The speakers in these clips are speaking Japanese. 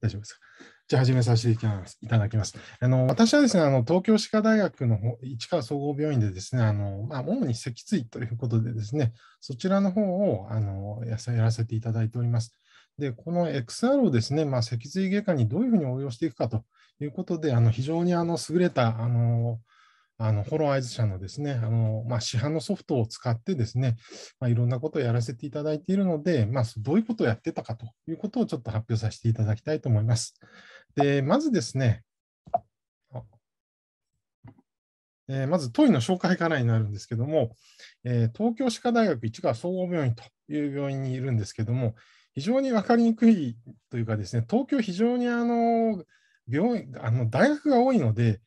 大丈夫ですか。じゃあ始めさせていただきます。あの私はですねあの、東京歯科大学の市川総合病院でですね、あのまあ、主に脊椎ということでですね、そちらの方をあのやらせていただいております。で、この XR をですね、まあ、脊髄外科にどういうふうに応用していくかということで、あの非常にあの優れたあのあの、ホロアイズ社のですね、あの、まあ、市販のソフトを使ってですね、まあ、いろんなことをやらせていただいているので、まあ、どういうことをやってたかということをちょっと発表させていただきたいと思います。で、まずですね、えー、まず、問いの紹介からになるんですけども、えー、東京歯科大学市川総合病院という病院にいるんですけども、非常に分かりにくいというかですね、東京非常にあの病院あの大学が多いので、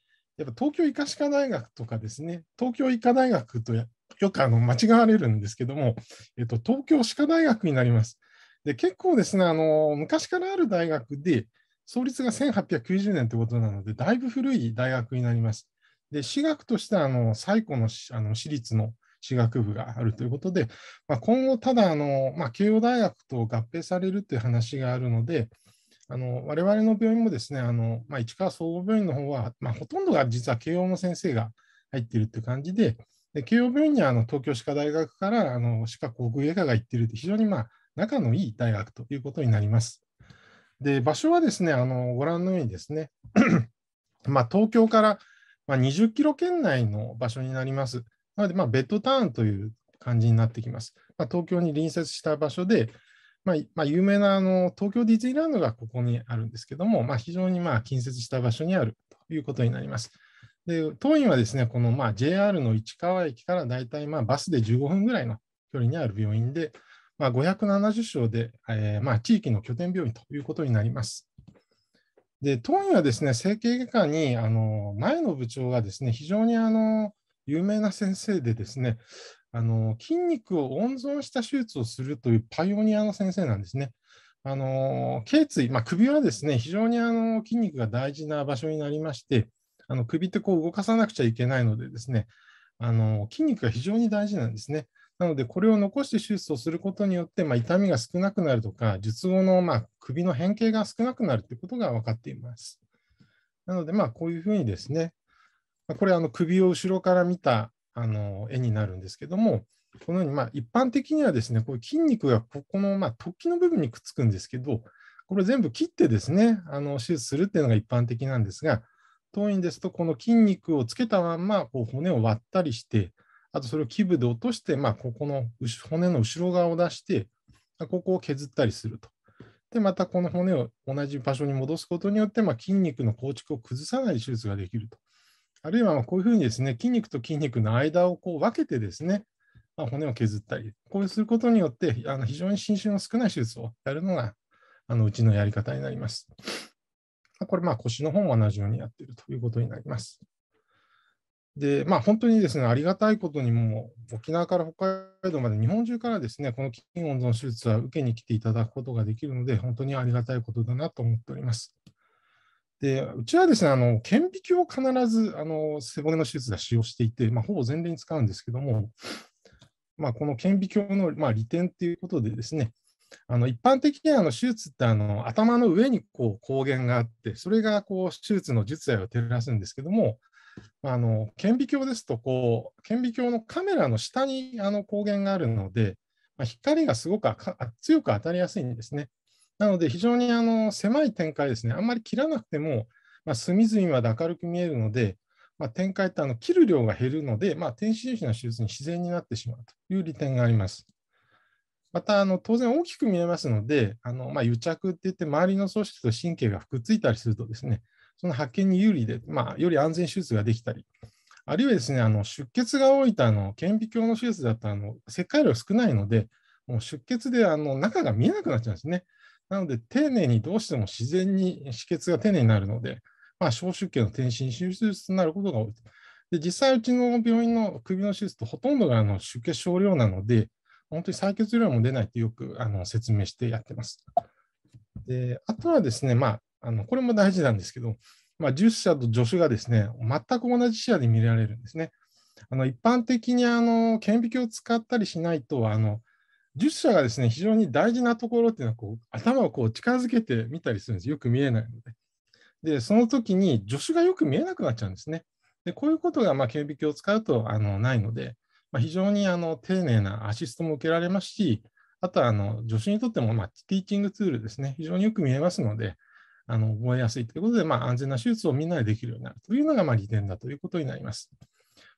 やっぱ東京医科歯科大学とかですね、東京医科大学とよくあの間違われるんですけども、えっと、東京歯科大学になります。で結構ですねあの、昔からある大学で、創立が1890年ということなので、だいぶ古い大学になります。で、私学としてはあの最古のあの私立の私学部があるということで、まあ、今後、ただあの、まあ、慶応大学と合併されるという話があるので、あの我々の病院もですね、あのまあ、市川総合病院の方は、まあ、ほとんどが実は慶応の先生が入っているという感じで、で慶応病院にはあの東京歯科大学からあの歯科航空外科が行っていると非常にまあ仲のいい大学ということになります。で場所はですねあのご覧のようにですね まあ東京から20キロ圏内の場所になります。なのでまベッドタウンという感じになってきます。まあ、東京に隣接した場所で、まあ、まあ、有名なあの東京ディズニーランドがここにあるんですけども、まあ、非常にまあ近接した場所にあるということになります。で当院はですね、このまあ JR の市川駅からだいたいまあバスで15分ぐらいの距離にある病院で、まあ、570床で、えー、まあ地域の拠点病院ということになります。で当院はですね、整形外科にあの前の部長がですね、非常にあの有名な先生でですね、あの筋肉を温存した手術をするというパイオニアの先生なんですね。あの頸椎、まあ、首はですね非常にあの筋肉が大事な場所になりましてあの首ってこう動かさなくちゃいけないのでですねあの筋肉が非常に大事なんですね。なので、これを残して手術をすることによって、まあ、痛みが少なくなるとか、術後のまあ首の変形が少なくなるということが分かっています。なので、こういうふうにですね、これ、首を後ろから見たあの絵になるんですけども、このようにまあ一般的にはですね、こう筋肉がここのまあ突起の部分にくっつくんですけど、これ全部切ってですね、あの手術するっていうのが一般的なんですが、当院ですと、この筋肉をつけたまんまこう骨を割ったりして、あとそれを基部で落として、まあ、ここの骨の後ろ側を出して、ここを削ったりすると。で、またこの骨を同じ場所に戻すことによって、まあ、筋肉の構築を崩さない手術ができると。あるいはこういうふうにですね、筋肉と筋肉の間をこう分けてですね、まあ、骨を削ったり、こうすることによって、あの非常に侵襲の少ない手術をやるのが、あのうちのやり方になります。これ、ま腰の方も同じようにやっているということになります。で、まあ、本当にですね、ありがたいことにも、沖縄から北海道まで日本中からですね、この筋温存手術は受けに来ていただくことができるので、本当にありがたいことだなと思っております。でうちはですねあの顕微鏡を必ずあの背骨の手術で使用していて、まあ、ほぼ全例に使うんですけども、まあ、この顕微鏡の、まあ、利点ということでですねあの一般的にあの手術ってあの頭の上にこう光源があってそれがこう手術の術剤を照らすんですけどもあの顕微鏡ですとこう顕微鏡のカメラの下にあの光源があるので、まあ、光がすごく強く当たりやすいんですね。なので、非常にあの狭い展開ですね。あんまり切らなくても、まあ、隅々まで明るく見えるので、まあ、展開ってあの切る量が減るので、まあ、天使重視の手術に自然になってしまうという利点があります。またあの当然大きく見えますので、あのまあ、癒着っていって周りの組織と神経がくっついたりするとですね、その発見に有利で、まあ、より安全手術ができたり、あるいはですね、あの出血が多いとあの顕微鏡の手術だとあの切開量少ないので、もう出血であの中が見えなくなっちゃうんですね。なので、丁寧にどうしても自然に止血が丁寧になるので、まあ、小出血の転身手術になることが多い。で実際、うちの病院の首の手術とほとんどがあの出血少量なので、本当に採血量も出ないってよくあの説明してやってます。であとはですね、まあ、あのこれも大事なんですけど、まあ、10社と助手がですね、全く同じ視野で見られるんですね。あの一般的にあの顕微鏡を使ったりしないとあの術者がですね、非常に大事なところっていうのはこう、頭をこう近づけてみたりするんです。よく見えないので。で、その時に助手がよく見えなくなっちゃうんですね。で、こういうことが、まあ、顕微鏡を使うとあのないので、まあ、非常にあの丁寧なアシストも受けられますし、あとはあの助手にとっても、まあ、ティーチングツールですね、非常によく見えますので、あの覚えやすいということで、まあ、安全な手術をみんなでできるようになるというのが、まあ、利点だということになります。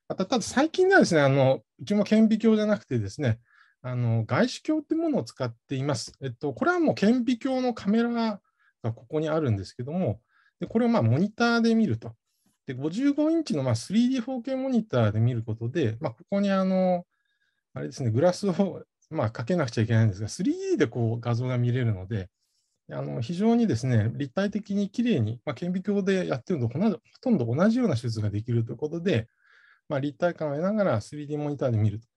また、ただ最近ではですね、あのうちも顕微鏡じゃなくてですね、あの外視鏡ってものを使っています。えっと、これはもう顕微鏡のカメラがここにあるんですけども、でこれをまモニターで見ると。で55インチのま 3D4K モニターで見ることで、まあ、ここにあの、あれですね、グラスをまかけなくちゃいけないんですが、3D でこう画像が見れるので、あの非常にですね立体的にきれいに、まあ、顕微鏡でやってるのとほとんど同じような手術ができるということで、まあ、立体感を得ながら 3D モニターで見ると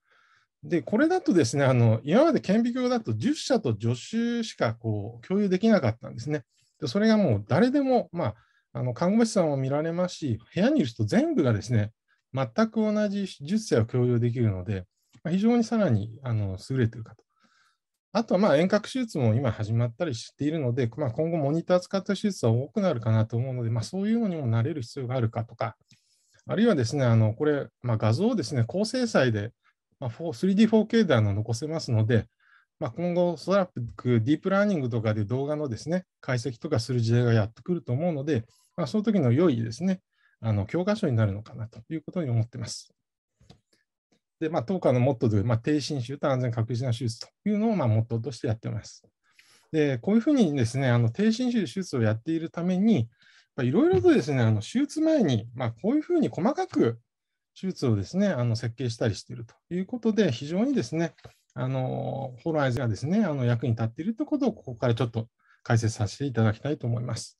で、これだとですね、あの今まで顕微鏡だと10社と助手しかこう共有できなかったんですね。でそれがもう誰でも、まあ、あの看護師さんも見られますし、部屋にいる人全部がですね、全く同じ10社を共有できるので、まあ、非常にさらにあの優れているかと。あとはまあ遠隔手術も今始まったりしているので、まあ、今後モニター使った手術は多くなるかなと思うので、まあ、そういうのにもなれる必要があるかとか、あるいはですね、あのこれ、まあ、画像をですね、高精細でまあ、3D4K であの残せますので、まあ、今後、スラップ、ディープラーニングとかで動画のですね、解析とかする時代がやってくると思うので、まあ、その時の良いですね、あの教科書になるのかなということに思ってます。で、まあ、当館のモットーで、まあ、低侵襲と安全確実な手術というのを、まあ、モットーとしてやってます。で、こういうふうにですね、あの低侵襲手術をやっているために、いろいろとですね、あの手術前に、まあ、こういうふうに細かく手術をですね、あの設計したりしているということで、非常にですね、あのホライズがですね、あの役に立っているということを、ここからちょっと解説させていただきたいと思います。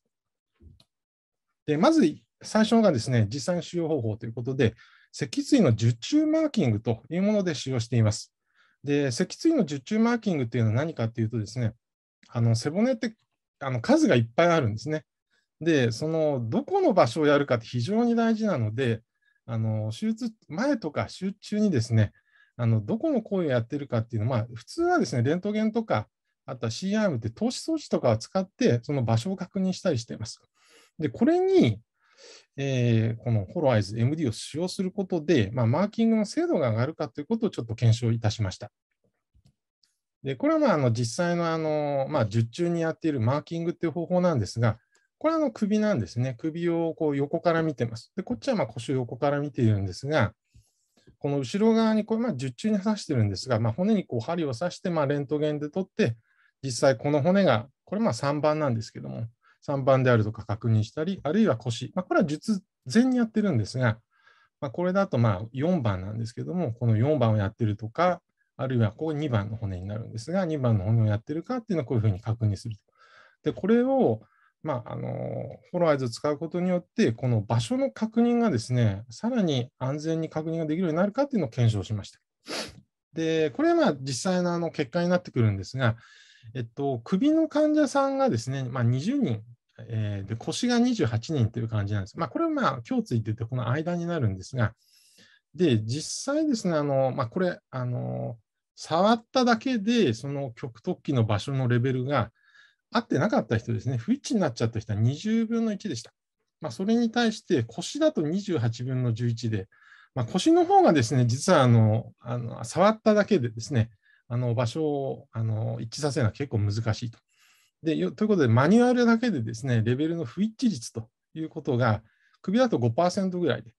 でまず最初がですね、実際の使用方法ということで、脊椎の受注マーキングというもので使用しています。で、脊椎の受注マーキングというのは何かというとですね、あの背骨ってあの数がいっぱいあるんですね。で、そのどこの場所をやるかって非常に大事なので、あの手術前とか手術中にですね、あのどこの行為をやってるかっていうのは、まあ、普通はですね、レントゲンとか、あとは CRM って透視装置とかを使って、その場所を確認したりしています。で、これに、えー、このホロアイズ MD を使用することで、まあ、マーキングの精度が上がるかということをちょっと検証いたしました。でこれはまああの実際のあの、まあ、術中にやっているマーキングという方法なんですが、これはの首なんですね。首をこう横から見てます。で、こっちはま腰を横から見ているんですが、この後ろ側にこれま十中に刺してるんですが、まあ、骨にこう針を刺してまレントゲンで取って、実際この骨が、これま3番なんですけども、3番であるとか確認したり、あるいは腰、まあ、これは術前にやってるんですが、まあ、これだとま4番なんですけども、この4番をやってるとか、あるいはここ2番の骨になるんですが、2番の骨をやってるかっていうのをこういうふうに確認すると。で、これをまあ、あのフォロワイズを使うことによって、この場所の確認がですね、さらに安全に確認ができるようになるかっていうのを検証しました。で、これはまあ実際のあの結果になってくるんですが、えっと、首の患者さんがですね、まあ、20人、えー、で腰が28人という感じなんです。まあ、これはまあ今日ついてて、この間になるんですが、で、実際ですね、あのまあ、これ、あの触っただけで、その極突起の場所のレベルが、合ってなかった人ですね、不一致になっちゃった人は20分の1でした。まあ、それに対して腰だと28分の11で、まあ、腰の方がですね、実はあのあの触っただけでですね、あの場所をあの一致させるのは結構難しいと。でということで、マニュアルだけでですね、レベルの不一致率ということが、首だと5%ぐらいで、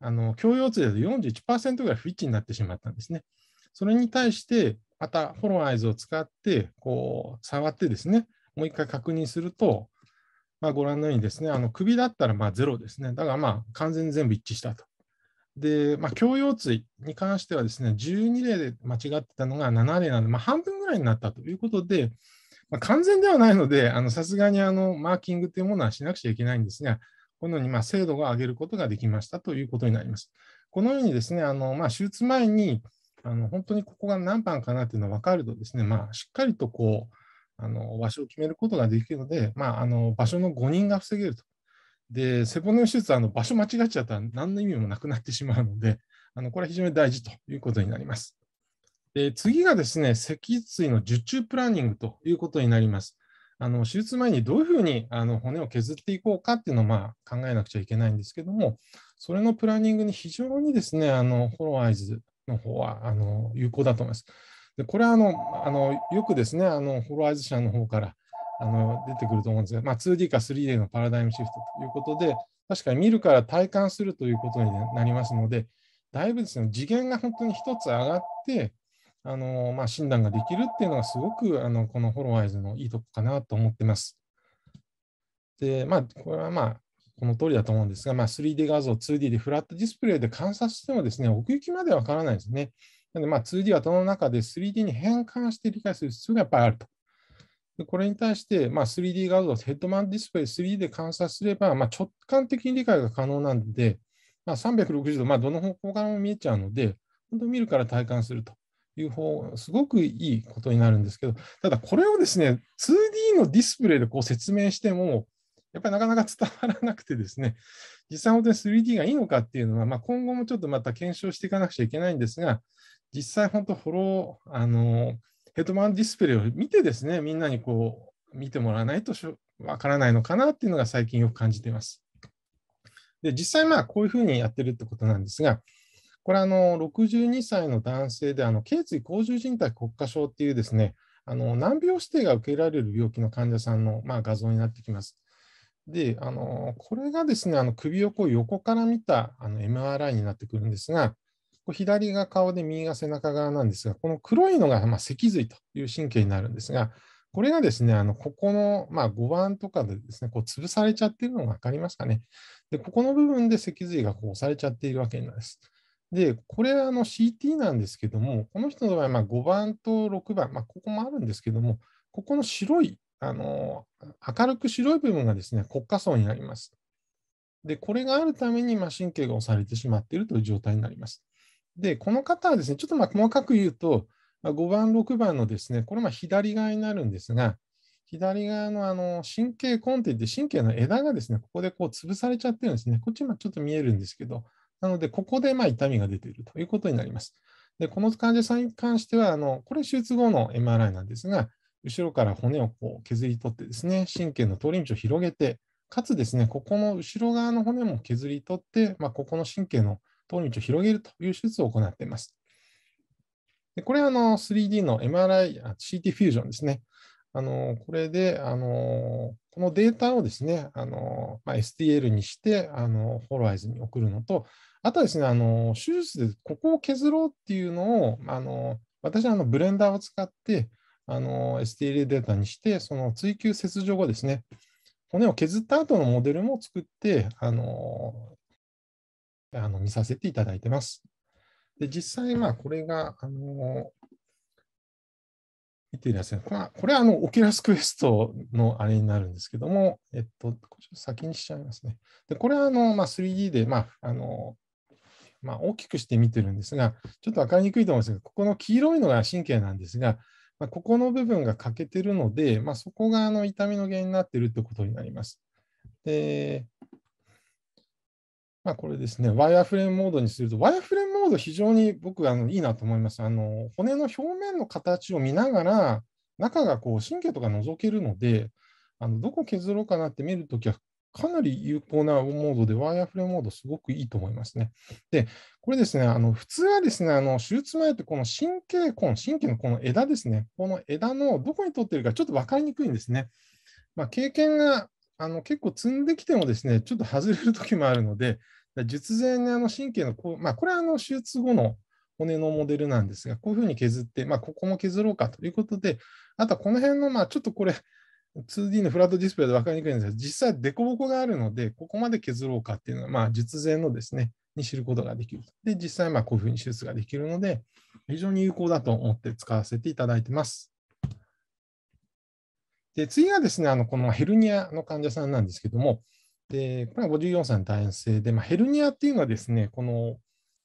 あの共用通だと41%ぐらい不一致になってしまったんですね。それに対して、またフォローアイズを使って、こう、触ってですね、もう一回確認すると、まあ、ご覧のようにですね、あの首だったらまあ0ですね。だからまあ完全に全部一致したと。で、まあ、強椎に関してはですね、12例で間違ってたのが7例なので、まあ、半分ぐらいになったということで、まあ、完全ではないので、さすがにあのマーキングというものはしなくちゃいけないんですが、このようにまあ精度を上げることができましたということになります。このようにですね、あのまあ、手術前にあの本当にここが何番かなというのが分かるとですね、まあ、しっかりとこう、あの場所を決めることができるので、まあ、あの場所の誤認が防げると。で、背骨の手術はあの場所間違っちゃったら何の意味もなくなってしまうので、あのこれは非常に大事ということになります。で次がですね、脊椎の受注プランニングということになります。あの手術前にどういうふうにあの骨を削っていこうかっていうのをまあ考えなくちゃいけないんですけども、それのプランニングに非常にですね、あのォロアイズの方はあの有効だと思います。でこれはあのあのよくですねあのホロワイズ社の方からあの出てくると思うんですが、まあ、2D か 3D のパラダイムシフトということで確かに見るから体感するということになりますのでだいぶですね次元が本当に1つ上がってあの、まあ、診断ができるっていうのがすごくあのこのホロワイズのいいとこかなと思ってます。でまあこれはまあこの通りだと思うんですが、まあ、3D 画像、2D でフラットディスプレイで観察してもですね、奥行きまでわからないですね。なので、まあ、2D はその中で 3D に変換して理解する必要がやっぱりあると。でこれに対して、まあ、3D 画像、ヘッドマンディスプレイ 3D で観察すれば、まあ、直感的に理解が可能なので、まあ、360度、まあ、どの方向からも見えちゃうので、本当見るから体感するという方、すごくいいことになるんですけど、ただこれをですね、2D のディスプレイでこう説明しても、やっぱりなかなか伝わらなくてですね、実際本当に 3D がいいのかっていうのは、まあ、今後もちょっとまた検証していかなくちゃいけないんですが、実際本当フォロー、あの、ヘッドマウントディスプレイを見てですね、みんなにこう、見てもらわないとわからないのかなっていうのが最近よく感じています。で、実際まあこういうふうにやってるってことなんですが、これあの62歳の男性で、あの頸椎甲状靭帯骨化症っていうですね、あの難病指定が受けられる病気の患者さんの、まあ、画像になってきます。で、あのこれがですね、あの首をこう横から見たあの MRI になってくるんですが、こう左が顔で右が背中側なんですが、この黒いのが、ま脊髄という神経になるんですが、これがですね、あのここの、ま5番とかでですね、こう潰されちゃってるのが分かりますかね。で、ここの部分で脊髄がこう押されちゃっているわけなんです。で、これあの CT なんですけども、この人の場合、ま5番と6番、まあ、ここもあるんですけども、ここの白いあの明るく白い部分がですね骨下層になります。で、これがあるために、ま神経が押されてしまっているという状態になります。で、この方はですね、ちょっとま細かく言うと、ま5番、6番のですね、これ左側になるんですが、左側のあの神経根底って神経の枝がですね、ここでこう潰されちゃってるんですね。こっちちょっと見えるんですけど、なので、ここでま痛みが出ているということになります。で、この患者さんに関しては、あのこれ手術後の MRI なんですが、後ろから骨をこう削り取ってですね、神経の通り道を広げて、かつですね、ここの後ろ側の骨も削り取って、まあ、ここの神経の通り道を広げるという手術を行っています。でこれはあの 3D の MRI、CT フュージョンですね。あのこれであのこのデータをですね、あのまあ、STL にしてあのホロアイズに送るのと、あとはですね、あの手術でここを削ろうっていうのを、あの私はあのブレンダーを使って、あの STL データにして、その追求切除後ですね、骨を削った後のモデルも作って、あのあの見させていただいてます。で実際、まあ、これが、あの見ていらっしゃる。まあ、これはあのオキュラスクエストのあれになるんですけども、えっと、こちら先にしちゃいますね。でこれはあの、まあ、3D で、まああのまあ、大きくして見てるんですが、ちょっと分かりにくいと思うんですけど、ここの黄色いのが神経なんですが、まあ、ここの部分が欠けてるので、まあ、そこがあの痛みの原因になっているということになります。で、まあ、これですね、ワイヤーフレームモードにすると、ワイヤーフレームモード非常に僕あのいいなと思います。あの骨の表面の形を見ながら、中がこう神経とか覗けるので、あのどこ削ろうかなって見るときはかなり有効なモードで、ワイヤーフレームモード、すごくいいと思いますね。で、これですね、あの普通はですね、あの手術前ってこの神経根、神経のこの枝ですね、この枝のどこに取ってるかちょっと分かりにくいんですね。まあ、経験があの結構積んできてもですね、ちょっと外れる時もあるので、術前にあの神経のこう、まあ、これはあの手術後の骨のモデルなんですが、こういうふうに削って、まあ、ここも削ろうかということで、あとはこの辺の、まあ、ちょっとこれ、2D のフラットディスプレイで分かりにくいんですが、実際、凸凹があるので、ここまで削ろうかっていうのは、まあ、術前のですね、に知ることができる。で、実際、まあ、こういうふうに手術ができるので、非常に有効だと思って使わせていただいてます。で、次がですね、あの、このヘルニアの患者さんなんですけども、で、これは54歳の男性で、まあ、ヘルニアっていうのはですね、この、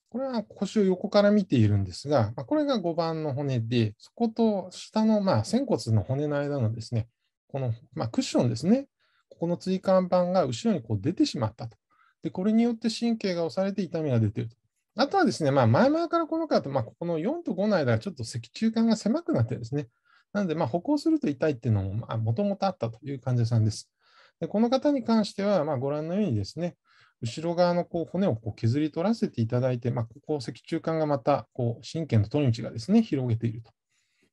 これは腰を横から見ているんですが、まあ、これが5番の骨で、そこと下の、まあ、仙骨の骨の間のですね、この、まあ、クッションですね、ここの椎間板が後ろにこう出てしまったと。で、これによって神経が押されて痛みが出ていると。あとはですね、まあ、前々からこの方、まあ、ここの4と5の間がちょっと脊柱管が狭くなってですね、なので、ま歩行すると痛いっていうのも、もともとあったという患者さんです。でこの方に関しては、まご覧のようにですね、後ろ側のこう骨をこう削り取らせていただいて、まあ、ここ、脊柱管がまたこう神経の通り道がですね、広げていると。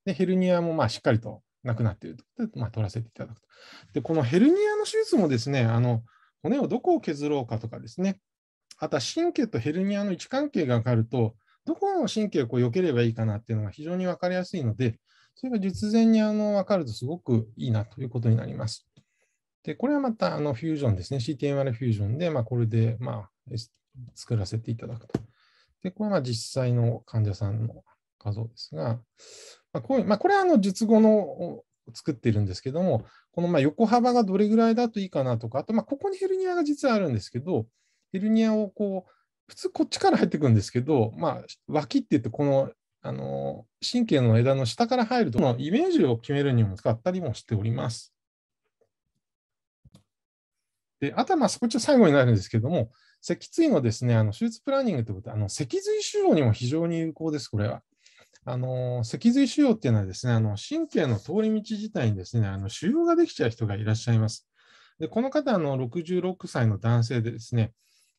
で、ヘルニアもまあしっかりとなくなっているとで、まあ、取らせていただくと。で、このヘルニアの手術もですね、あの骨をどこを削ろうかとかですね、あとは神経とヘルニアの位置関係が分かると、どこの神経をこう避ければいいかなっていうのが非常に分かりやすいので、それが術前にあの分かるとすごくいいなということになります。で、これはまたあのフュージョンですね、CTMR フュージョンで、まあ、これで、まあ、作らせていただくと。で、これはまあ実際の患者さんの画像ですが、まあ、こういう、まあ、これはあの術後のを作っているんですけども、このまあ横幅がどれぐらいだといいかなとか、あとまあここにヘルニアが実はあるんですけど、ヘルニアをこう、普通こっちから入ってくるんですけど、まあ、脇って言って、このあの神経の枝の下から入るとのイメージを決めるにも使ったりもしております。であとはそこっちは最後になるんですけども、脊椎のですねあの手術プランニングということは、あの脊髄腫瘍にも非常に有効です、これは。あの脊髄腫瘍っていうのはですねあの神経の通り道自体にですねあの腫瘍ができちゃう人がいらっしゃいます。でこの方あの66歳の男性でですね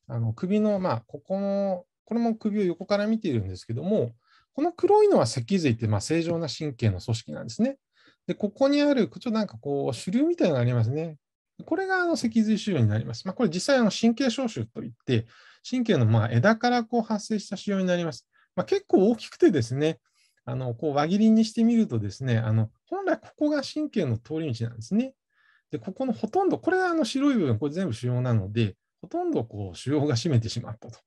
あの首の、まあ、ここのこれも首を横から見ているんですけどもこの黒いのは脊髄ってまあ正常な神経の組織なんですね。でここにあるちょっとなんかこう主流みたいなのがありますね。これがあの脊髄腫瘍になります。まあ、これ実際あの神経消臭といって神経のまあ枝からこう発生した腫瘍になります。まあ、結構大きくてですね、あのこう輪切りにしてみるとですね、あの本来ここが神経の通り道なんですね。で、ここのほとんど、これがあの白い部分、これ全部腫瘍なので、ほとんどこう腫瘍が占めてしまったと。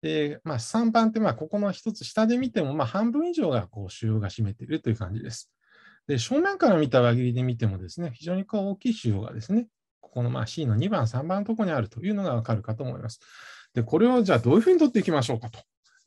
で、まあ、3番ってまあここの1つ下で見ても、ま半分以上がこう腫瘍が占めているという感じです。で、正面から見た輪切りで見てもですね、非常にこう大きい腫瘍がですね、ここのま C の2番、3番のところにあるというのがわかるかと思います。で、これをじゃあどういうふうに取っていきましょうかと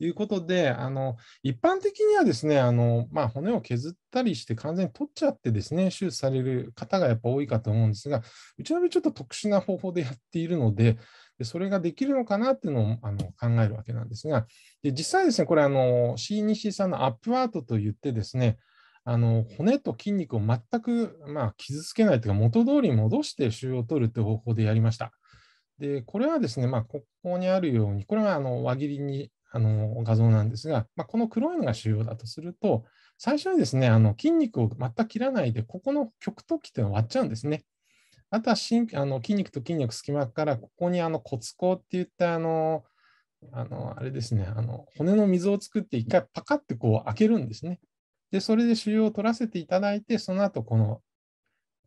いうことで、あの一般的にはですね、あのまあ、骨を削ったりして完全に取っちゃってですね、手術される方がやっぱ多いかと思うんですが、うちの場合ちょっと特殊な方法でやっているので、でそれができるのかなっていうのをあの考えるわけなんですが、で実際ですね、これあの C2、C3 のアップアートといってですね、あの骨と筋肉を全く、まあ、傷つけないというか、元通り戻して腫瘍を取るという方法でやりました。で、これはですね、まあ、ここにあるように、これはあの輪切りにあの画像なんですが、まあ、この黒いのが腫瘍だとすると、最初にですね、あの筋肉を全く切らないで、ここの極突起というのを割っちゃうんですね。あとはあの筋肉と筋肉隙間から、ここにあの骨孔っていったあの、あのあれですね、あの骨の溝を作って、一回パカってこう開けるんですね。で、それで腫瘍を取らせていただいて、その後この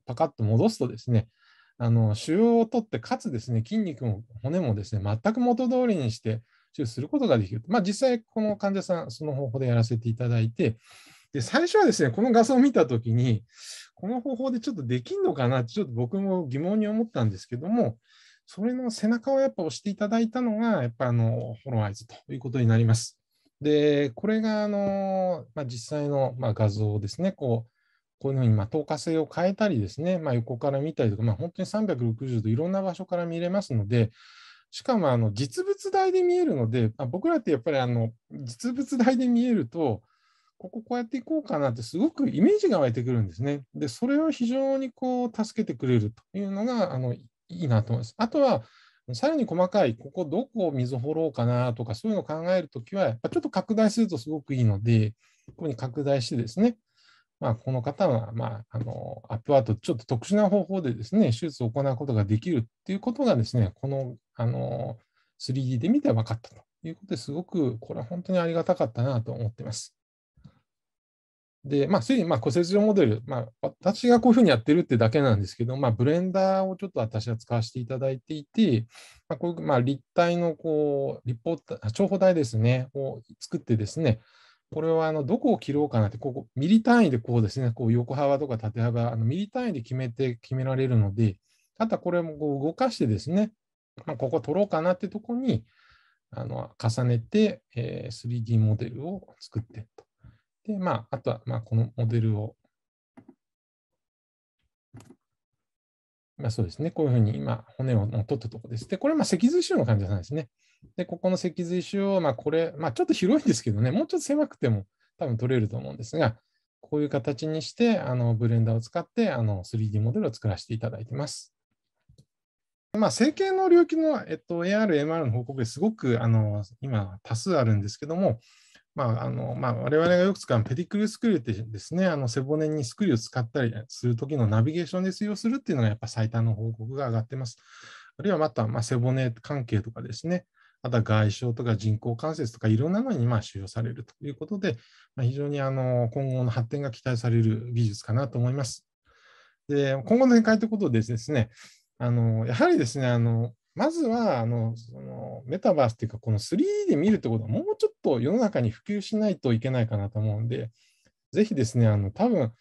パカッと戻すとですね、あの腫瘍を取って、かつですね、筋肉も骨もですね、全く元通りにして、治療することができる。まあ、実際、この患者さん、その方法でやらせていただいて、で最初はですね、この画像を見たときに、この方法でちょっとできんのかなって、ちょっと僕も疑問に思ったんですけども、それの背中をやっぱ押していただいたのが、やっぱあの、フォロワイズということになります。で、これがあの、まあ、実際の、まあ、画像ですね、こう、こういうふうにま透過性を変えたりですね、まあ、横から見たりとか、まあ、本当に360度いろんな場所から見れますので、しかもあの実物大で見えるので、あ僕らってやっぱりあの実物大で見えると、こここうやっていこうかなってすごくイメージが湧いてくるんですね。で、それを非常にこう助けてくれるというのがあのいいなと思います。あとは、さらに細かい、ここどこを水掘ろうかなとか、そういうのを考えるときは、ちょっと拡大するとすごくいいので、ここに拡大してですね、まあ、この方は、まあ、あのアップアート、ちょっと特殊な方法でですね、手術を行うことができるっていうことがですね、このあの 3D で見て分かったということですごく、これは本当にありがたかったなと思ってます。で、まあ、すでに、まあ、骨折上モデル、まあ、私がこういうふうにやってるってだけなんですけど、まあ、ブレンダーをちょっと私は使わせていただいていて、まあ、こういう、まあ、立体の、こう、立方、長方体ですね、を作ってですね、これはあのどこを切ろうかなって、ここ、ミリ単位でこうですね、こう横幅とか縦幅、あのミリ単位で決めて決められるので、ただこれもこう動かしてですね、まあ、ここ取ろうかなってとこにあの重ねて、えー、3D モデルを作ってと。で、まあ、あとは、まあ、このモデルを、まあ、そうですね、こういうふうに今、骨を取ったとこです。で、これ、まあ、脊髄腫の患者さんですね。で、ここの脊髄腫を、まあ、これ、まあ、ちょっと広いんですけどね、もうちょっと狭くても多分取れると思うんですが、こういう形にして、あのブレンダーを使ってあの 3D モデルを作らせていただいてます。まあ、整形の領域の、えっと、AR、MR の報告ですごくあの今多数あるんですけども、まああのまあ、我々がよく使うペディクルスクリューってですね、あの背骨にスクリューを使ったりするときのナビゲーションで使用するっていうのがやっぱ最短の報告が上がってます。あるいはまた、まあ、背骨関係とかですね、あとは外傷とか人工関節とかいろんなのにまあ使用されるということで、まあ、非常にあの今後の発展が期待される技術かなと思います。で今後の展開ということでですね、あのやはりですね、あのまずはあのそのメタバースというか、この 3D で見るってことは、もうちょっと世の中に普及しないといけないかなと思うんで、ぜひですね、あの多分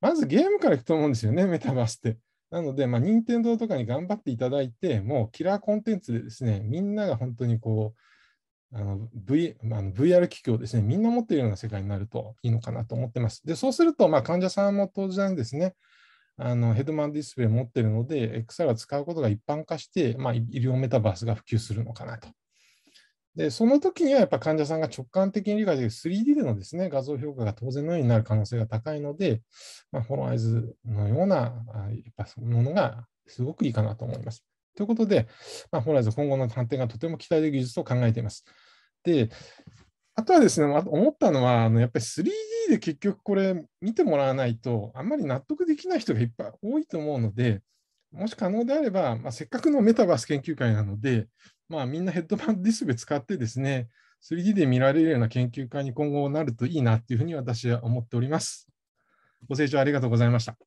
まずゲームからいくと思うんですよね、メタバースって。なので、まあ、任天堂とかに頑張っていただいて、もうキラーコンテンツでですね、みんなが本当にこう、あの v あの VR 機器をですね、みんな持っているような世界になるといいのかなと思ってます。で、そうすると、まあ、患者さんも当然ですね、あのヘッドマンディスプレイ持ってるので、XR を使うことが一般化して、まあ、医療メタバースが普及するのかなと。で、その時にはやっぱ患者さんが直感的に理解できる 3D でのですね、画像評価が当然のようになる可能性が高いので、まあ、フォローイズのようなやっぱものがすごくいいかなと思います。ということで、まあ、フォローイズ今後の探偵がとても期待できる技術と考えています。で、あとはですね、思ったのは、あのやっぱり 3D で結局これ見てもらわないと、あんまり納得できない人がいっぱい多いと思うので、もし可能であれば、まあ、せっかくのメタバース研究会なので、まあ、みんなヘッドバンドディスプレイ使ってですね、3D で見られるような研究会に今後なるといいなっていうふうに私は思っております。ご清聴ありがとうございました。